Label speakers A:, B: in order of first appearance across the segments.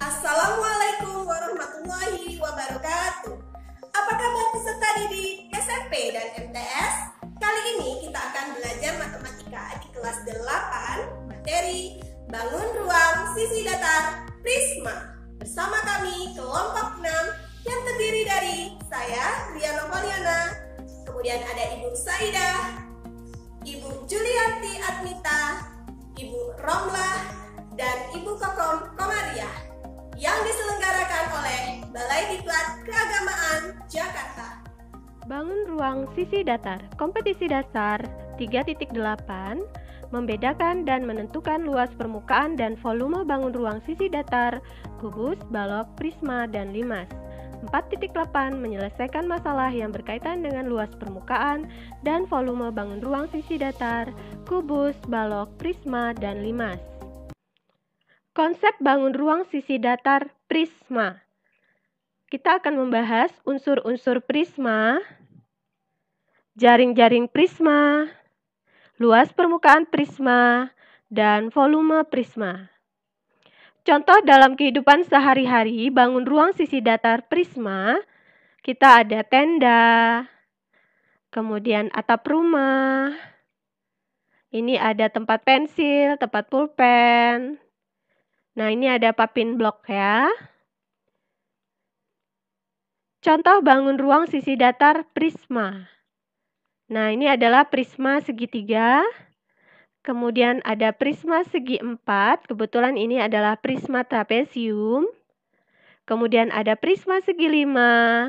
A: Assalamualaikum warahmatullahi wabarakatuh. Apa kabar peserta didik SMP dan MTS? Kali ini kita akan belajar matematika di kelas 8 materi bangun ruang sisi datar prisma bersama kami kelompok 6 yang terdiri dari saya Riana Poliana, kemudian ada Ibu Saida, Ibu Julianti Admita, Ibu Romlah, dan Ibu Kokom yang diselenggarakan oleh Balai Diklat Keagamaan Jakarta.
B: Bangun ruang sisi datar. Kompetisi dasar 3.8 membedakan dan menentukan luas permukaan dan volume bangun ruang sisi datar, kubus, balok, prisma, dan limas. 4.8 menyelesaikan masalah yang berkaitan dengan luas permukaan dan volume bangun ruang sisi datar, kubus, balok, prisma, dan limas konsep bangun ruang sisi datar prisma. Kita akan membahas unsur-unsur prisma, jaring-jaring prisma, luas permukaan prisma, dan volume prisma. Contoh dalam kehidupan sehari-hari, bangun ruang sisi datar prisma, kita ada tenda, kemudian atap rumah, ini ada tempat pensil, tempat pulpen, Nah, ini ada papin blok ya. Contoh bangun ruang sisi datar prisma. Nah, ini adalah prisma segitiga. Kemudian ada prisma segi empat. Kebetulan ini adalah prisma trapesium. Kemudian ada prisma segi lima.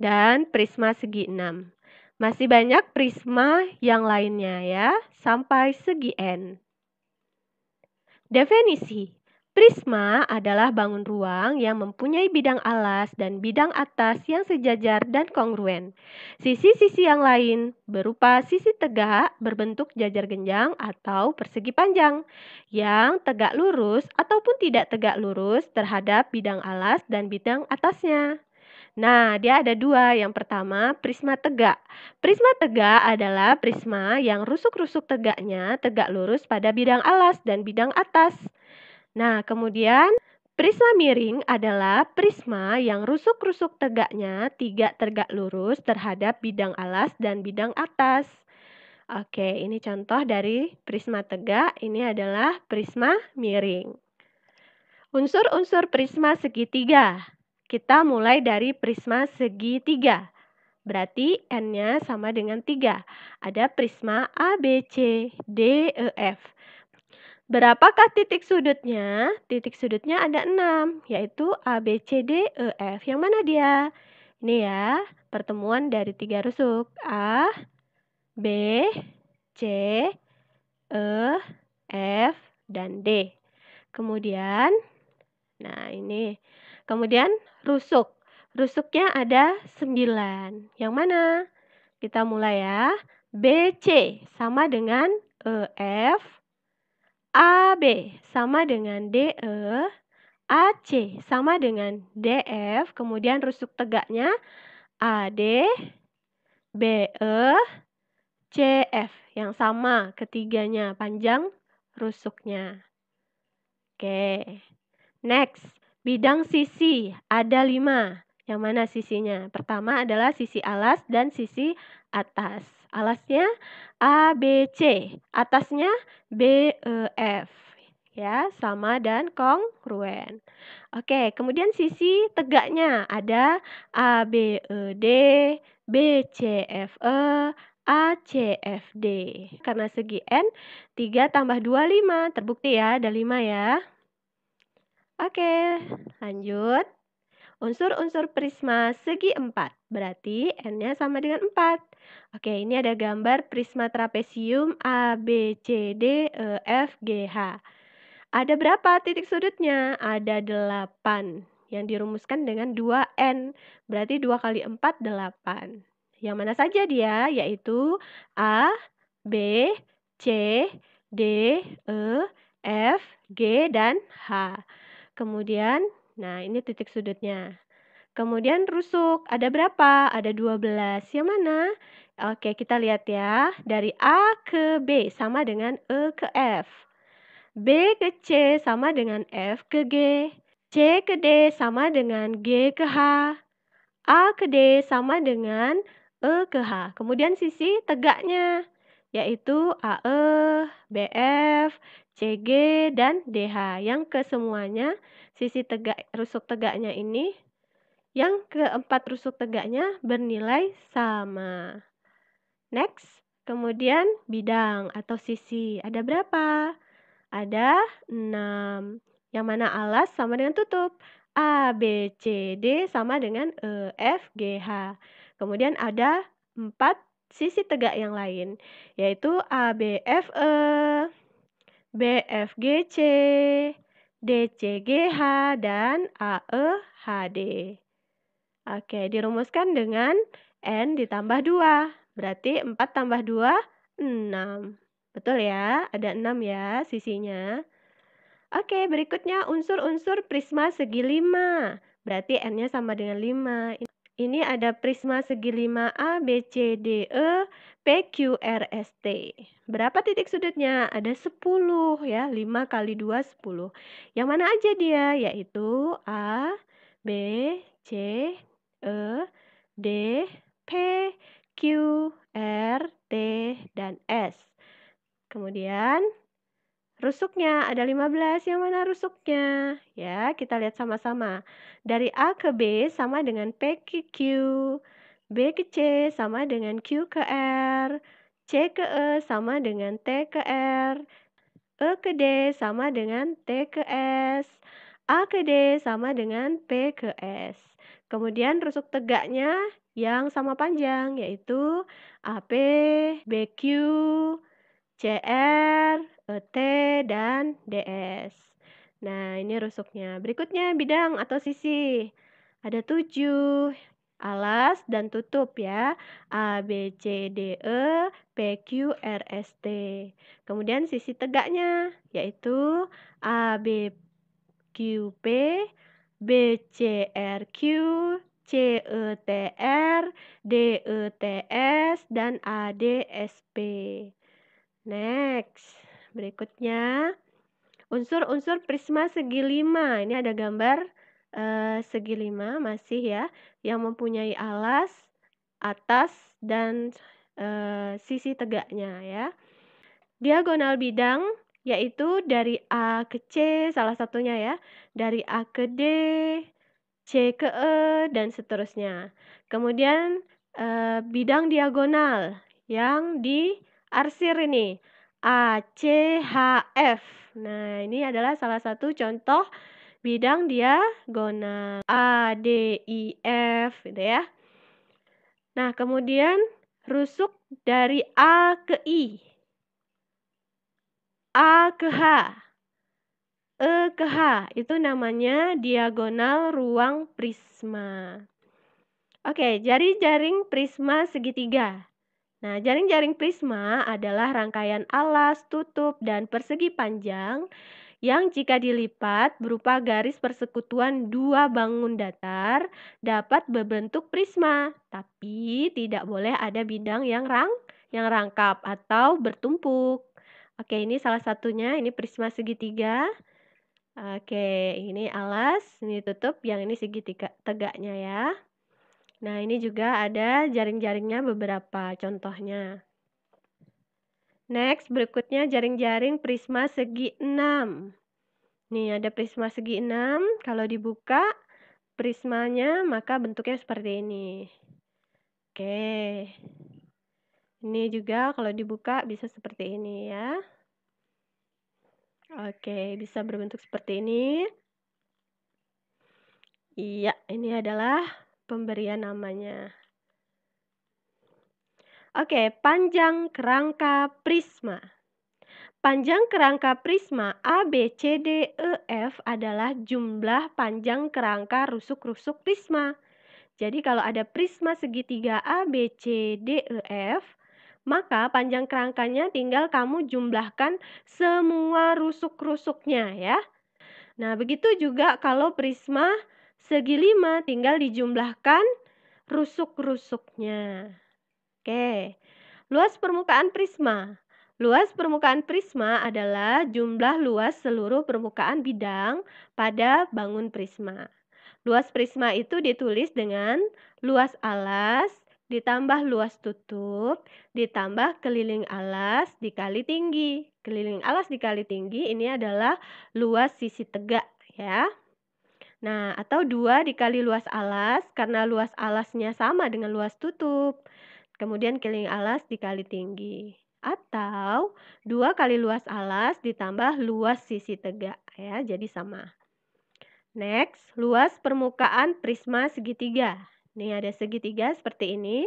B: Dan prisma segi enam. Masih banyak prisma yang lainnya ya, sampai segi N. Definisi Prisma adalah bangun ruang yang mempunyai bidang alas dan bidang atas yang sejajar dan kongruen. Sisi-sisi yang lain berupa sisi tegak berbentuk jajar genjang atau persegi panjang yang tegak lurus ataupun tidak tegak lurus terhadap bidang alas dan bidang atasnya. Nah, dia ada dua. Yang pertama, prisma tegak. Prisma tegak adalah prisma yang rusuk-rusuk tegaknya tegak lurus pada bidang alas dan bidang atas. Nah, kemudian prisma miring adalah prisma yang rusuk-rusuk tegaknya tidak tegak lurus terhadap bidang alas dan bidang atas. Oke, ini contoh dari prisma tegak. Ini adalah prisma miring. Unsur-unsur prisma segitiga. Kita mulai dari prisma segitiga. Berarti N-nya sama dengan 3. Ada prisma A, B, C, D, E, F. Berapakah titik sudutnya? Titik sudutnya ada 6, yaitu A, B, C, D, E, F. Yang mana dia? Ini ya, pertemuan dari tiga rusuk. A, B, C, E, F, dan D. Kemudian, nah ini Kemudian rusuk. Rusuknya ada 9. Yang mana? Kita mulai ya. BC sama dengan EF. AB sama dengan DE. AC sama dengan DF. Kemudian rusuk tegaknya AD, BE, CF. Yang sama ketiganya panjang rusuknya. Oke. Next. Bidang sisi ada lima. Yang mana sisinya? Pertama adalah sisi alas dan sisi atas. Alasnya A, B, C. Atasnya B, E, F. Ya, sama dan kongruen. Oke, kemudian sisi tegaknya ada A, B, E, D, B, C, F, E, A, C, F, D. Karena segi N, 3 tambah 2, 5. Terbukti ya, ada 5 ya. Oke, lanjut. Unsur-unsur prisma segi 4, berarti N-nya sama dengan 4. Oke, ini ada gambar prisma trapesium A, B, C, D, E, F, G, H. Ada berapa titik sudutnya? Ada 8 yang dirumuskan dengan 2N, berarti 2 kali 4, 8. Yang mana saja dia, yaitu A, B, C, D, E, F, G, dan H. Kemudian, nah ini titik sudutnya. Kemudian rusuk, ada berapa? Ada 12. Yang mana? Oke, kita lihat ya. Dari A ke B sama dengan E ke F. B ke C sama dengan F ke G. C ke D sama dengan G ke H. A ke D sama dengan E ke H. Kemudian sisi tegaknya, yaitu AE, BF, CG, dan DH. Yang kesemuanya sisi tegak rusuk tegaknya ini yang keempat rusuk tegaknya bernilai sama. Next, kemudian bidang atau sisi. Ada berapa? Ada 6. Yang mana alas sama dengan tutup. A, B, C, D sama dengan E, F, G, H. Kemudian ada 4 sisi tegak yang lain, yaitu A, B, F, E, BFGC, DCGH, dan AEHD. Oke, dirumuskan dengan N ditambah 2. Berarti 4 tambah 2, 6. Betul ya, ada 6 ya sisinya. Oke, berikutnya unsur-unsur prisma segi 5. Berarti N-nya sama dengan 5. Ini ada prisma segi 5A, B, C, D, E, P, Q, R, S, T. Berapa titik sudutnya? Ada 10 ya, 5 kali 2, 10. Yang mana aja dia? Yaitu A, B, C, E, D, P, Q, R, T, dan S. Kemudian Rusuknya ada 15, yang mana rusuknya? Ya, kita lihat sama-sama. Dari A ke B sama dengan P ke Q, B ke C sama dengan Q ke R, C ke E sama dengan T ke R, E ke D sama dengan T ke S, A ke D sama dengan P ke S. Kemudian rusuk tegaknya yang sama panjang yaitu AP, BQ, CR, Eh, T dan DS. Nah, ini rusuknya. Berikutnya bidang atau sisi. Ada tujuh alas dan tutup ya. A, B, C, D, E, P, Q, R, S, T. Kemudian sisi tegaknya yaitu A, B, Q, P, B, C, R, Q, C, E, T, R, D, E, T, S, dan A, D, S, P. Next. Berikutnya, unsur-unsur prisma segi lima. Ini ada gambar eh, segi lima masih ya, yang mempunyai alas, atas, dan eh, sisi tegaknya ya. Diagonal bidang yaitu dari A ke C salah satunya ya, dari A ke D, C ke E dan seterusnya. Kemudian eh, bidang diagonal yang diarsir ini ACHF. Nah, ini adalah salah satu contoh bidang diagonal ADIF gitu ya. Nah, kemudian rusuk dari A ke I. A ke H. E ke H itu namanya diagonal ruang prisma. Oke, jari jaring prisma segitiga. Nah, jaring-jaring prisma adalah rangkaian alas, tutup, dan persegi panjang yang jika dilipat berupa garis persekutuan dua bangun datar dapat berbentuk prisma, tapi tidak boleh ada bidang yang rang yang rangkap atau bertumpuk. Oke, ini salah satunya, ini prisma segitiga. Oke, ini alas, ini tutup, yang ini segitiga tegaknya ya. Nah, ini juga ada jaring-jaringnya beberapa contohnya. Next, berikutnya jaring-jaring prisma segi 6. Nih, ada prisma segi 6. Kalau dibuka prismanya, maka bentuknya seperti ini. Oke. Ini juga kalau dibuka bisa seperti ini ya. Oke, bisa berbentuk seperti ini. Iya, ini adalah pemberian namanya. Oke, panjang kerangka prisma. Panjang kerangka prisma ABCDEF adalah jumlah panjang kerangka rusuk-rusuk prisma. Jadi kalau ada prisma segitiga ABCDEF, maka panjang kerangkanya tinggal kamu jumlahkan semua rusuk-rusuknya ya. Nah, begitu juga kalau prisma Segi lima tinggal dijumlahkan rusuk-rusuknya. Oke, luas permukaan prisma. Luas permukaan prisma adalah jumlah luas seluruh permukaan bidang pada bangun prisma. Luas prisma itu ditulis dengan luas alas ditambah luas tutup ditambah keliling alas dikali tinggi. Keliling alas dikali tinggi ini adalah luas sisi tegak ya. Nah, atau dua dikali luas alas karena luas alasnya sama dengan luas tutup. Kemudian keliling alas dikali tinggi. Atau dua kali luas alas ditambah luas sisi tegak ya, jadi sama. Next, luas permukaan prisma segitiga. Nih ada segitiga seperti ini.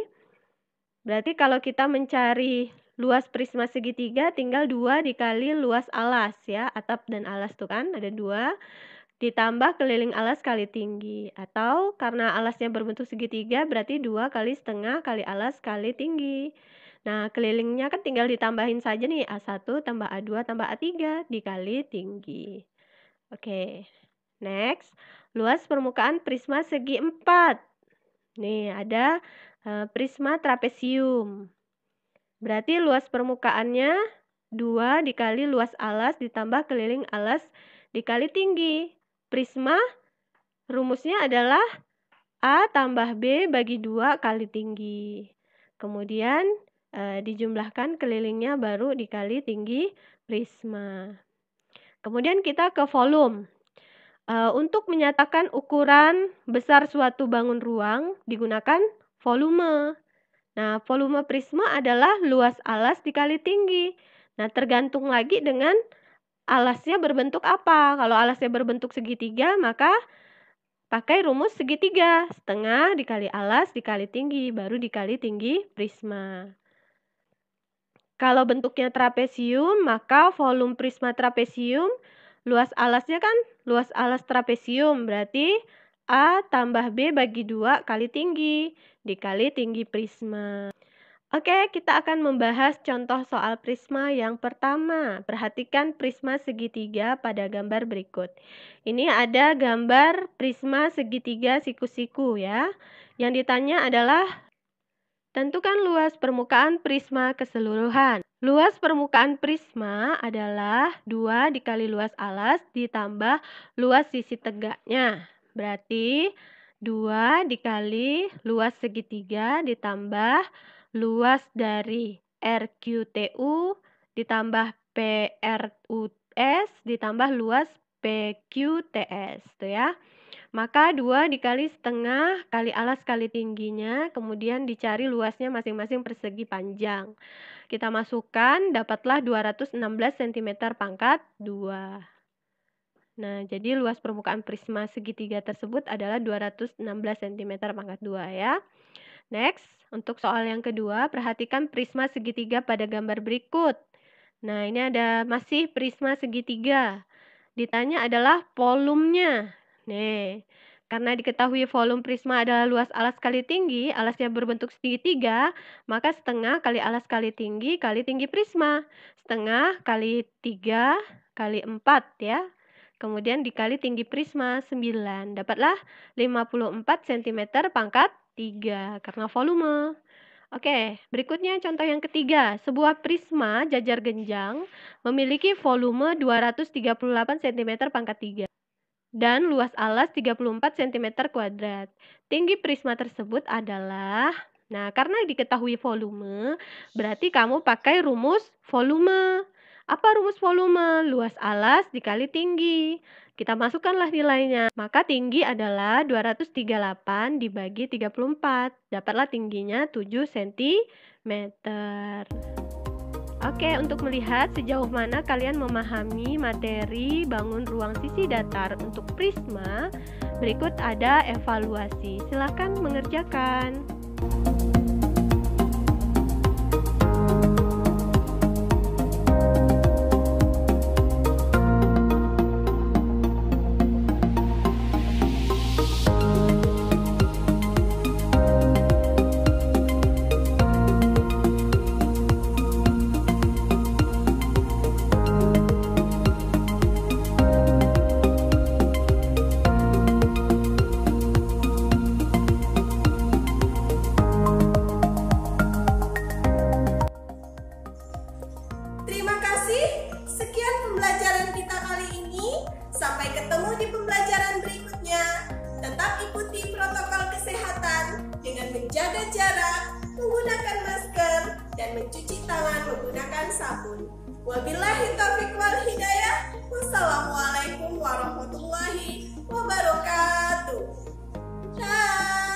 B: Berarti kalau kita mencari luas prisma segitiga tinggal dua dikali luas alas ya atap dan alas tuh kan ada dua ditambah keliling alas kali tinggi atau karena alasnya berbentuk segitiga berarti dua kali setengah kali alas kali tinggi. Nah, kelilingnya kan tinggal ditambahin saja nih A1 tambah A2 tambah A3 dikali tinggi. Oke, next. Luas permukaan prisma segi 4. Nih, ada uh, prisma trapesium. Berarti luas permukaannya dua dikali luas alas ditambah keliling alas dikali tinggi. Prisma rumusnya adalah A tambah B bagi 2 kali tinggi. Kemudian e, dijumlahkan kelilingnya baru dikali tinggi prisma. Kemudian kita ke volume. E, untuk menyatakan ukuran besar suatu bangun ruang digunakan volume. Nah, volume prisma adalah luas alas dikali tinggi. Nah, tergantung lagi dengan alasnya berbentuk apa? Kalau alasnya berbentuk segitiga, maka pakai rumus segitiga. Setengah dikali alas dikali tinggi, baru dikali tinggi prisma. Kalau bentuknya trapesium, maka volume prisma trapesium, luas alasnya kan luas alas trapesium, berarti A tambah B bagi 2 kali tinggi, dikali tinggi prisma. Oke, kita akan membahas contoh soal prisma yang pertama. Perhatikan prisma segitiga pada gambar berikut. Ini ada gambar prisma segitiga siku-siku ya. Yang ditanya adalah tentukan luas permukaan prisma keseluruhan. Luas permukaan prisma adalah 2 dikali luas alas ditambah luas sisi tegaknya. Berarti 2 dikali luas segitiga ditambah luas dari RQTU ditambah PRUS ditambah luas PQTS tuh ya. Maka dua dikali setengah kali alas kali tingginya, kemudian dicari luasnya masing-masing persegi panjang. Kita masukkan, dapatlah 216 cm pangkat 2. Nah, jadi luas permukaan prisma segitiga tersebut adalah 216 cm pangkat 2 ya. Next, untuk soal yang kedua, perhatikan prisma segitiga pada gambar berikut. Nah, ini ada masih prisma segitiga. Ditanya adalah volumenya. Nih, karena diketahui volume prisma adalah luas alas kali tinggi, alasnya berbentuk segitiga, maka setengah kali alas kali tinggi kali tinggi prisma. Setengah kali tiga kali empat ya. Kemudian dikali tinggi prisma 9. Dapatlah 54 cm pangkat Tiga, karena volume. Oke, berikutnya contoh yang ketiga. Sebuah prisma jajar genjang memiliki volume 238 cm pangkat 3 dan luas alas 34 cm kuadrat. Tinggi prisma tersebut adalah Nah, karena diketahui volume, berarti kamu pakai rumus volume. Apa rumus volume? Luas alas dikali tinggi. Kita masukkanlah nilainya. Maka tinggi adalah 238 dibagi 34. Dapatlah tingginya 7 cm. Oke, untuk melihat sejauh mana kalian memahami materi bangun ruang sisi datar untuk prisma, berikut ada evaluasi. Silahkan mengerjakan.
A: Sampai ketemu di pembelajaran berikutnya. Tetap ikuti protokol kesehatan dengan menjaga jarak, menggunakan masker, dan mencuci tangan menggunakan sabun. Wabillahi taufiq wal hidayah. Wassalamualaikum warahmatullahi wabarakatuh. Ciao.